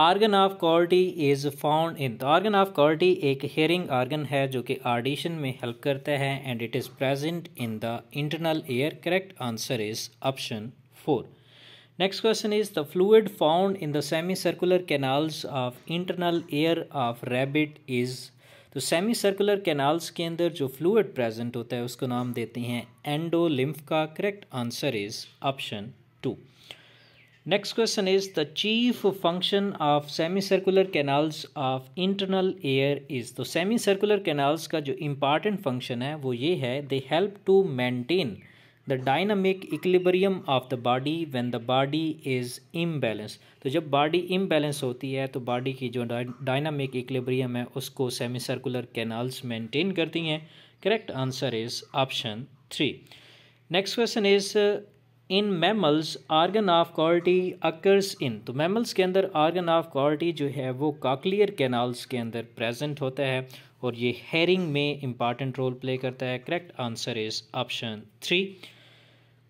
Argon of Corti is found in the organ of Corti एक hearing organ है जो कि ऑडिशन में हेल्प करता है and it is present in the internal ear correct answer is option four next question is the fluid found in the semicircular canals of internal ear of rabbit is तो semicircular canals के अंदर जो fluid present होता है उसको नाम देते हैं एंडोलिम्फ का correct answer is option two next question is the chief function of semicircular canals of internal ear is तो सेमी सर्कुलर कैनाल्स का जो इंपॉर्टेंट फंक्शन है वो ये है they help to maintain the dynamic equilibrium of the body when the body is imbalance तो जब body imbalance होती है तो बॉडी की जो डायनामिक इक्लिबरियम है उसको सेमी सर्कुलर कैनाल्स मेंटेन करती हैं correct answer is option three next question is in mammals organ of Corti occurs in तो मैमल्स के अंदर आर्गन ऑफ क्वालिटी जो है वो काकलियर कैनाल्स के अंदर प्रेजेंट होता है और ये हेरिंग में इंपॉर्टेंट रोल प्ले करता है correct answer is option three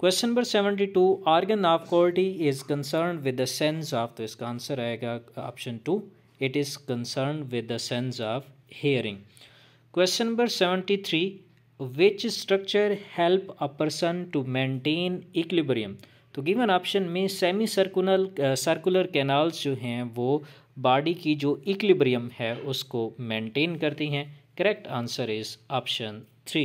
question number seventy two organ of Corti is concern with the sense of तो इसका आंसर आएगा option two it is concern with the sense of hearing question number seventy three which structure help a person to maintain equilibrium तो given option में semicircular circular canals जो हैं वो body की जो इक्लिबरियम है उसको मेंटेन करती हैं correct answer is option three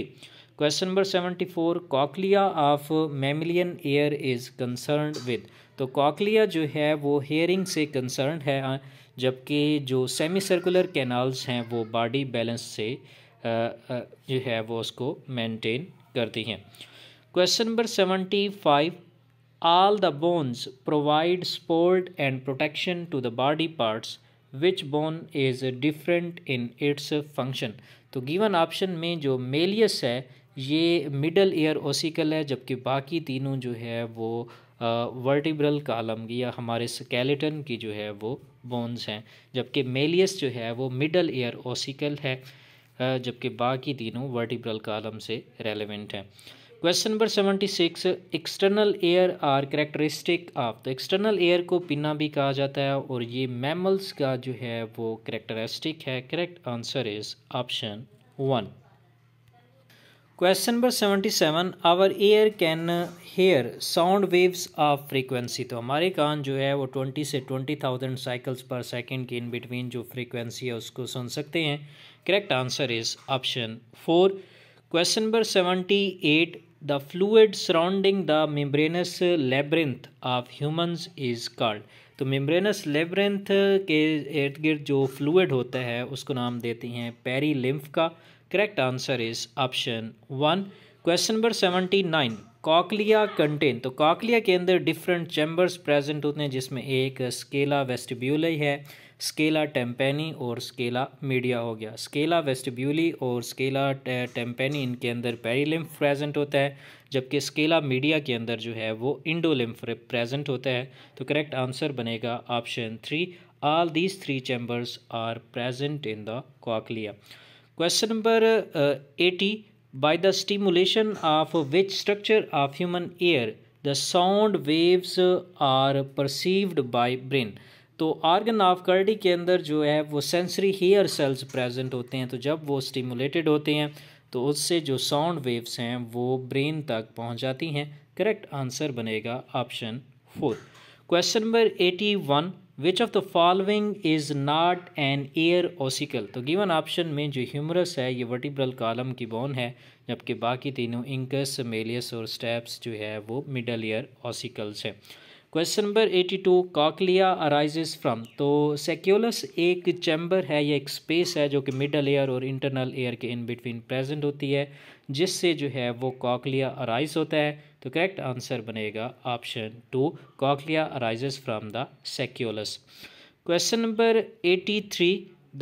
question number seventy four cochlea of mammalian ear is concern with तो कॉकलिया जो है वो हेयरिंग से कंसर्न है जबकि जो सेमी सर्कुलर कैनाल्स हैं वो बॉडी बैलेंस से जो है वो उसको मेंटेन करती हैं question number seventy five all the bones provide support and protection to the body parts which bone is different in its function तो गिवन ऑप्शन में जो मेलियस है ये मिडल ईयर ओसिकल है जबकि बाकी तीनों जो है वो वर्टिब्रल कालम या हमारे स्केलेटन की जो है वो बोन्स हैं जबकि मेलियस जो है वो मिडल ईयर ओसिकल है जबकि बाकी तीनों वर्टिब्रल कॉलम से रेलिवेंट हैं question number seventy six external ear are characteristic of तो एक्सटर्नल एयर को पिना भी कहा जाता है और ये मैमल्स का जो है वो करेक्टरिस्टिक है correct answer is option one question number seventy seven our ear can hear sound waves of frequency तो हमारे कान जो है वो ट्वेंटी से twenty thousand cycles per second के इन बिटवीन जो फ्रीक्वेंसी है उसको सुन सकते हैं correct answer is option four question number seventy eight the fluid surrounding the membranous labyrinth of humans is called तो मेम्ब्रेनस लेब्रेंथ के इर्द गिर्द जो फ्लूड होता है उसको नाम देती हैं पेरी लिम्फ का correct answer is option one question number seventy nine cochlea contain तो कॉकलिया के अंदर डिफरेंट चैम्बर्स प्रेजेंट होते हैं जिसमें एक स्केला वेस्टिब्यूली है स्केला टेम्पेनी और स्केला मीडिया हो गया स्केला वेस्टिब्यूली और स्केला टेम्पेनी इनके अंदर पेरीलिम्फ प्रेजेंट होता है जबकि स्केला मीडिया के अंदर जो है वो इंडोलिम्फ प्रेजेंट होता है तो करेक्ट आंसर बनेगा option three all these three chambers are present in the cochlea question number eighty by the stimulation of which structure of human ear the sound waves are perceived by brain तो organ of Corti के अंदर जो है वो sensory hair cells present होते हैं तो जब वो स्टिमुलेटेड होते हैं तो उससे जो साउंड वेव्स हैं वो ब्रेन तक पहुंच जाती हैं करेक्ट आंसर बनेगा option four question number eighty one which of the following is not an ear ossicle तो गिवन ऑप्शन में जो ह्यूमरस है ये वर्टिब्रल कॉलम की बोन है जबकि बाकी तीनों इंकस मेलियस और स्टेप्स जो है वो मिडल ईयर ओसिकल्स हैं question number eighty two cochlea arises from तो सेक्यूलस एक चैम्बर है या एक स्पेस है जो कि मिडल एयर और इंटरनल एयर के इन बिटवीन प्रेजेंट होती है जिससे जो है वो काकलिया अराइज होता है तो करेक्ट आंसर बनेगा option two cochlea arises from the sacculus question number eighty three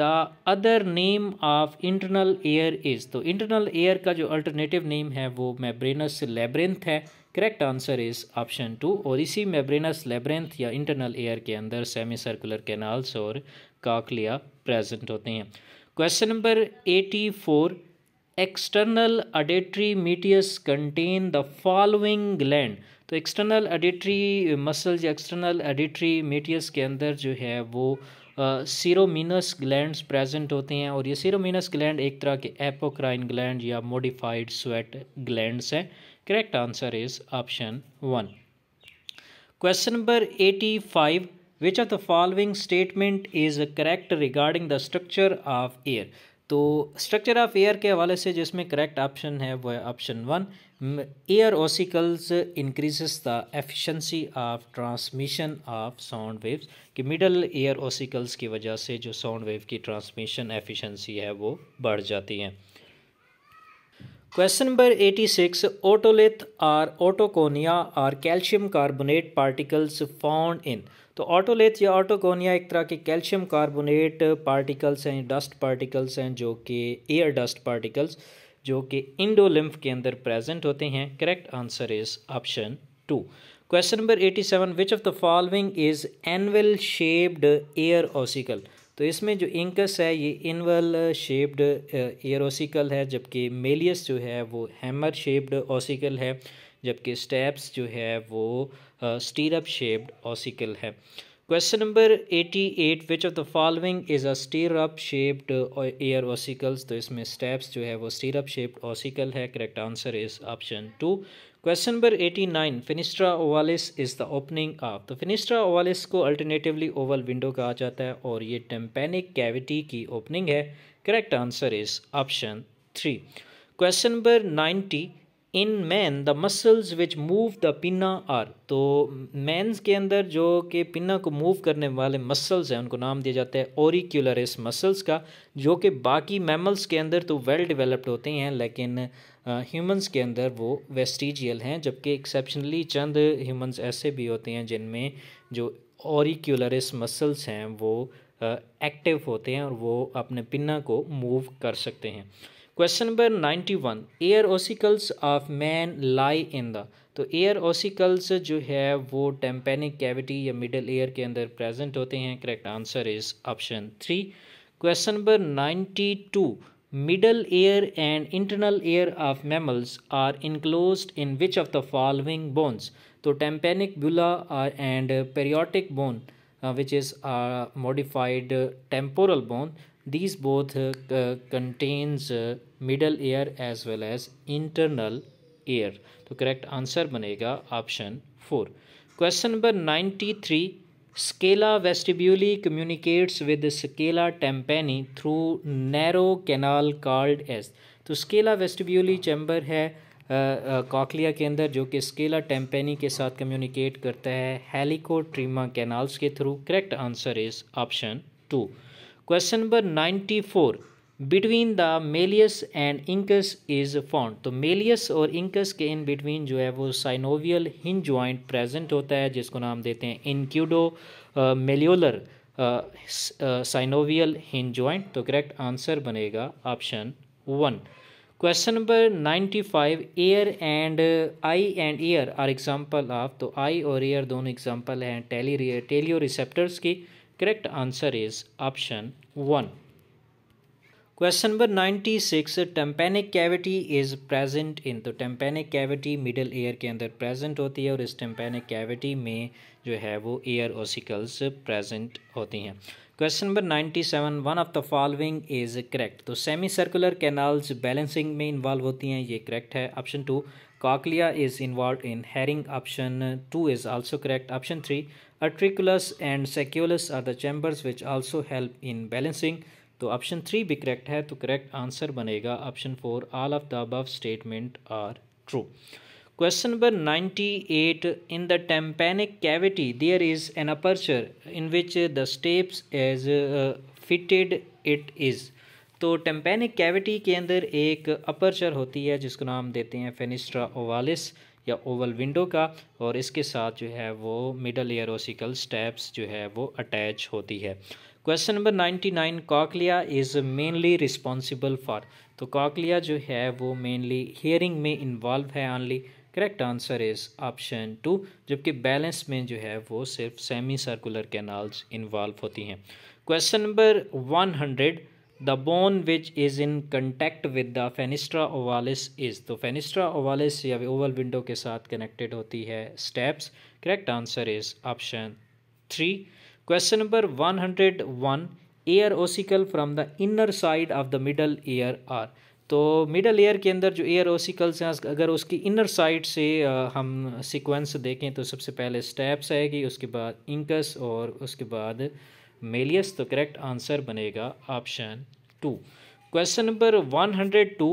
the other name of internal ear is तो इंटरनल एयर का जो अल्टरनेटिव नेम है वो मेब्रेनस लेब्रेंथ है correct answer is option two और इसी मेब्रेनस लेब्रेंथ या इंटरनल एयर के अंदर सेमी सर्कुलर कैनाल्स और काकलिया प्रेजेंट होते हैं question number eighty four external auditory meatus contain the following gland तो एक्सटर्नल अडेट्री मसल या एक्सटर्नल अडेट्री मीटियस के अंदर जो है वो सीरोमिनस ग्लैंड्स प्रेजेंट होते हैं और ये सीरोमिनस ग्लैंड एक तरह के एपोक्राइन ग्लैंड या मॉडिफाइड स्वेट ग्लैंड्स हैं correct answer is option one question number eighty five which of the following statement is correct regarding the structure of ear तो स्ट्रक्चर ऑफ एयर के हवाले से जिसमें करेक्ट ऑप्शन है वो है option one ear ossicles increases the efficiency of transmission of sound waves कि middle ear ossicles की वजह से जो साउंड वेव की ट्रांसमिशन एफिशिएंसी है वो बढ़ जाती है question number 86 otolith are otoconia are calcium carbonate particles found in तो ऑटोलिथ या ऑटोकोनिया एक तरह के कैल्शियम कार्बोनेट पार्टिकल्स हैं डस्ट पार्टिकल्स हैं जो कि एयर डस्ट पार्टिकल्स जो कि इंडोलिम्फ के अंदर प्रेजेंट होते हैं correct answer is option two question number 87 which of the following is anvil shaped ear ossicle तो इसमें जो इंकस है ये इनवल शेप्ड एयरोसिकल है जबकि मेलियस जो है वो हैमर शेप्ड ऑसिकल है जबकि स्टेप्स जो है वो स्टीरअप शेप्ड ऑसिकल है question number eighty eight which of the following is a stirrup shaped ear ossicles तो इसमें स्टेप्स जो है वो स्टीरअप शेप्ड ऑसिकल है correct answer is option two number eighty 89 fenestra ovalis is the opening of तो fenestra ओवालिस को alternatively Oval window कहा जाता है और ये टेम्पेनिक कैविटी की ओपनिंग है correct answer is option three question number ninety in man the muscles which move the pinna are तो मैंस के अंदर जो कि पिन्ना को मूव करने वाले मसल्स हैं उनको नाम दिया जाता है ओरिक्यूलर इस मसल्स का जो कि बाकी मैमल्स के अंदर तो वेल डिवेलप्ड होते हैं लेकिन ह्यूमंस के अंदर वो वेस्टिजियल हैं जबकि एक्सेप्शनली चंद ह्यूमंस ऐसे भी होते हैं जिनमें जो ओरिक्यूलरिस मसल्स हैं वो एक्टिव होते हैं और वो अपने पिन्ना को मूव कर सकते हैं question number ninety one ear ossicles of man lie in the तो एयर ओसिकल्स जो है वो टेम्पेनिक कैविटी या मिडल एयर के अंदर प्रेजेंट होते हैं correct answer is option three question number ninety two middle ear and internal ear of mammals are enclose in which of the following bones तो tympanic bulla and periotic bone which is modified temporal bone These both uh, contains uh, middle ear as well as internal ear तो correct answer banega option 4 Question number 93 Scala vestibuli communicates with scala tympani through narrow canal called as. तो scala vestibuli chamber है cochlea के अंदर जो कि Scala टेम्पेनी के साथ communicate करता है हेलिको ट्रीमा कैनाल्स के through correct answer is option two question number ninety four between the malleus and incus is found तो मेलियस और इंकस के इन बिटवीन जो है वो साइनोवियल हिन ज्वाइंट प्रेजेंट होता है जिसको नाम देते हैं incudo malleolar synovial hinge joint तो करेक्ट आंसर बनेगा option one question number ninety five ear and eye and ear are example of तो आई और ईयर दोनों एग्जाम्पल हैं टेली टेलियो रिसेप्टर्स की correct answer is option one question number ninety six tympanic cavity is present in तो tympanic cavity middle ear के अंदर present होती है और इस टेम्पेनिक कैविटी में जो है वो ईयर ओसिकल्स प्रेजेंट होती हैं question number ninety seven one of the following is correct तो सेमी सर्कुलर कैनाल्स बैलेंसिंग में इन्वॉल्व होती हैं ये करेक्ट है option two cochlea is involved in hearing. option 2 is also correct option 3 atriculus and sacculus are the chambers which also help in balancing so option 3 be correct hai to correct answer banega option 4 all of the above statement are true question number 98 in the tympanic cavity there is an aperture in which the steps is uh, fitted it is तो tympanic cavity के अंदर एक aperture होती है जिसको नाम देते हैं फेनिस्ट्रा ओवालिस या ओवल विंडो का और इसके साथ जो है वो मिडल एयरोसिकल स्टेप्स जो है वो अटैच होती है question number ninety nine cochlea is mainly responsible for तो कॉकलिया जो है वो मेनली हियरिंग में इन्वॉल्व है only correct answer is option two जबकि बैलेंस में जो है वो सिर्फ सेमी सर्कुलर कैनाल्स इन्वॉल्व होती हैं question number one hundred the bone which is in contact with the fenestra ovalis is तो फेनिस्ट्रा ओवालिस या ओवल विंडो के साथ कनेक्टेड होती है stapes correct answer is option three question number one hundred one ear ossicle from the inner side of the middle ear are तो middle ear के अंदर जो एयर ओसिकल्स हैं अगर उसकी इनर साइड से हम सिक्वेंस देखें तो सबसे पहले स्टेप्स आएगी उसके बाद इंकस और उसके बाद मेलियस तो करेक्ट आंसर बनेगा option two question number one hundred two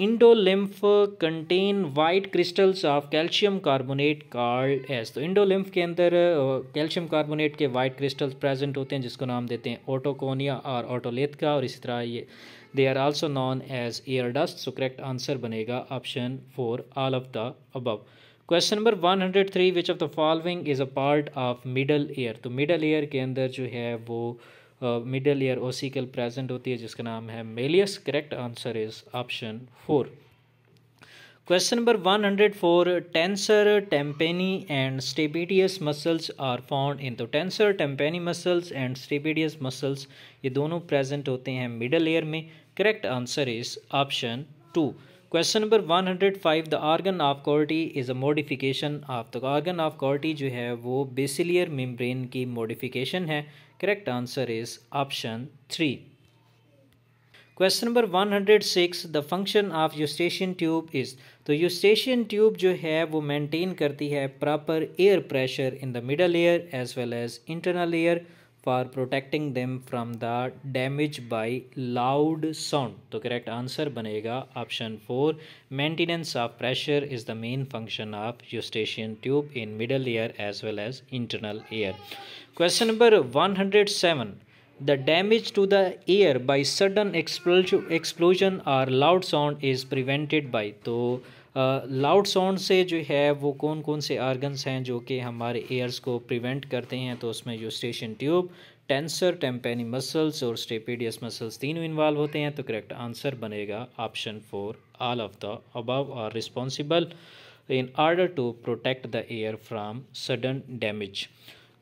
endolymph contain white crystals of calcium carbonate called as तो इंडोलिम्फ के अंदर कैल्शियम कार्बोनेट के वाइट क्रिस्टल्स प्रेजेंट होते हैं जिसको नाम देते हैं ऑटोकोनिया और का और इसी तरह ये they are also known as ear dust so correct answer बनेगा option four all of the above question number 103 which of the following is a part of middle ear तो मिडल ईयर के अंदर जो है वो मिडल ईयर ओसिकल प्रेजेंट होती है जिसका नाम है malleus correct answer is option four question number 104 tensor tympani and stapedius muscles are found in तो tensor tympani muscles and stapedius muscles ये दोनों प्रेजेंट होते हैं मिडल ईयर में correct answer is option two question number 105 the organ of Corti is a modification of the organ of Corti जो है वो basilar membrane की मॉडिफिकेशन है correct answer is option three question number 106 the function of eustachian tube is तो eustachian tube जो है वो maintain करती है proper air pressure in the middle ear as well as internal ear for protecting them from the damage by loud sound the correct answer बनेगा option four. maintenance of pressure is the main function of eustachian tube in middle ear as well as internal ear question number 107 the damage to the ear by sudden explosion or loud sound is prevented by तो loud sound से जो है वो कौन कौन से organs हैं जो कि हमारे एयर्स को प्रिवेंट करते हैं तो उसमें जो eustachian tube tensor tympani muscles और स्टेपीडियस मसल्स तीनों इन्वॉल्व होते हैं तो करेक्ट आंसर बनेगा option four all of the above are responsible in order to protect the ear from sudden damage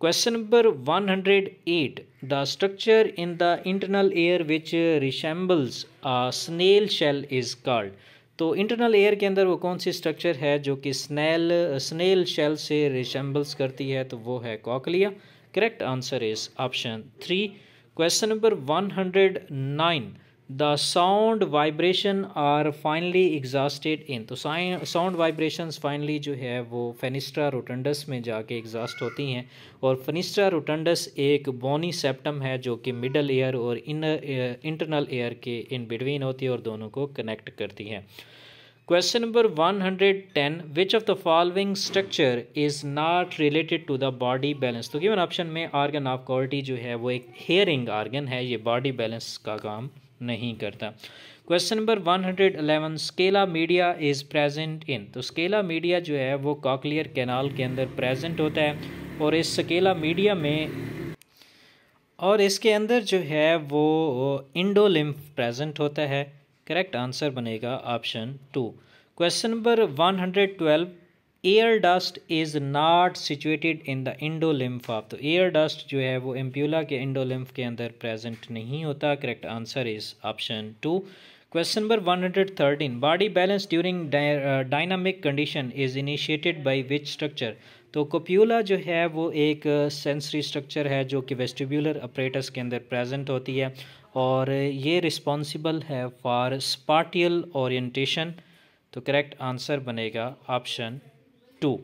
one hundred 108. The structure in the internal ear which resembles a snail shell is called तो internal ear के अंदर वो कौन सी structure है जो कि snail snail shell से रिसेम्बल्स करती है तो वो है cochlea correct answer is option three question number one hundred nine the sound vibrations are finally exhausted in तो साउंड वाइब्रेशन फाइनली जो है वो फेनिस्ट्रा रोटंडस में जाके एग्जास्ट होती हैं और फेनिस्ट्रा रोटंडस एक बोनी सेप्टम है जो कि मिडल एयर और इनर इंटरनल एयर के इन बिटवीन होती है और दोनों को कनेक्ट करती है one hundred 110 which of the following structure is not related to the body balance तो गिवन ऑप्शन में आर्गन ऑफ क्वालिटी जो है वो एक हेयरिंग आर्गन है ये बॉडी बैलेंस का काम नहीं करता question number one hundred eleven scala media is present in तो स्केला मीडिया जो है वो कॉकलियर कैनाल के अंदर प्रेजेंट होता है और इस स्केला मीडिया में और इसके अंदर जो है वो इंडोलिम्फ प्रेजेंट होता है करेक्ट आंसर बनेगा option two question number one hundred twelve ear dust is not situated in the endolymph of तो एयर डस्ट जो है वो एम्प्यूला के इंडोलिम्फ के अंदर प्रेजेंट नहीं होता correct answer is option two question number one hundred thirteen body balance during dynamic condition is initiated by which structure तो कोप्यूला जो है वो एक सेंसरी स्ट्रक्चर है जो कि वेस्टिब्यूलर अपरेटस के अंदर प्रेजेंट होती है और ये रिस्पॉन्सिबल है फॉर स्पार्टियल ओरिएंटेशन तो करेक्ट आंसर बनेगा ऑप्शन टू